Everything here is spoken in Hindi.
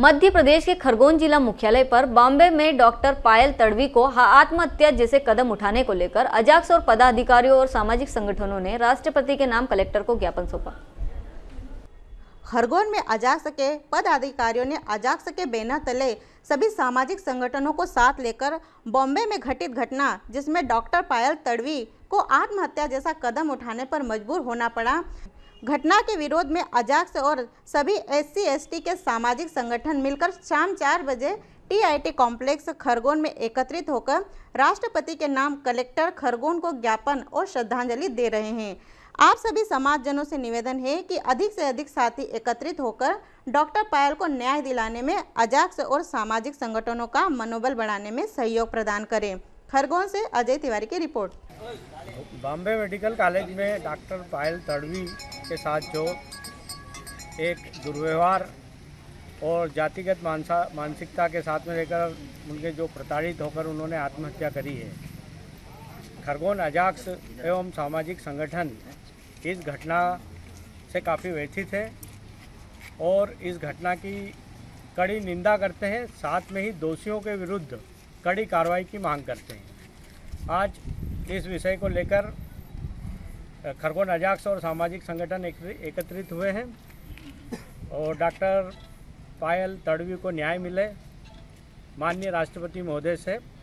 मध्य प्रदेश के खरगोन जिला मुख्यालय पर बॉम्बे में डॉक्टर पायल तड़वी को आत्महत्या जैसे कदम उठाने को लेकर अजाक्स और पदाधिकारियों और सामाजिक संगठनों ने राष्ट्रपति के नाम कलेक्टर को ज्ञापन सौंपा खरगोन में अजाक्स के पदाधिकारियों ने अजाक्स के बैनर तले सभी सामाजिक संगठनों को साथ लेकर बॉम्बे में घटित घटना जिसमें डॉक्टर पायल तड़वी को आत्महत्या जैसा कदम उठाने पर मजबूर होना पड़ा घटना के विरोध में अजाक्स और सभी एस सी के सामाजिक संगठन मिलकर शाम चार बजे टीआईटी कॉम्प्लेक्स खरगोन में एकत्रित होकर राष्ट्रपति के नाम कलेक्टर खरगोन को ज्ञापन और श्रद्धांजलि दे रहे हैं आप सभी समाजजनों से निवेदन है कि अधिक से अधिक साथी एकत्रित होकर डॉक्टर पायल को न्याय दिलाने में अजाक्स और सामाजिक संगठनों का मनोबल बढ़ाने में सहयोग प्रदान करें खरगोन से अजय तिवारी की रिपोर्ट बॉम्बे मेडिकल कॉलेज में डॉक्टर पायल तड़वी के साथ जो एक दुर्व्यवहार और जातिगत मानसा मानसिकता के साथ में लेकर उनके जो प्रताड़ित होकर उन्होंने आत्महत्या करी है खरगोन अजाक्स एवं सामाजिक संगठन इस घटना से काफ़ी व्यथित है और इस घटना की कड़ी निंदा करते हैं साथ में ही दोषियों के विरुद्ध कड़ी कार्रवाई की मांग करते हैं आज इस विषय को लेकर खरगोन अजाक्स और सामाजिक संगठन एकत्रित हुए हैं और डॉक्टर पायल तड़वी को न्याय मिले माननीय राष्ट्रपति महोदय से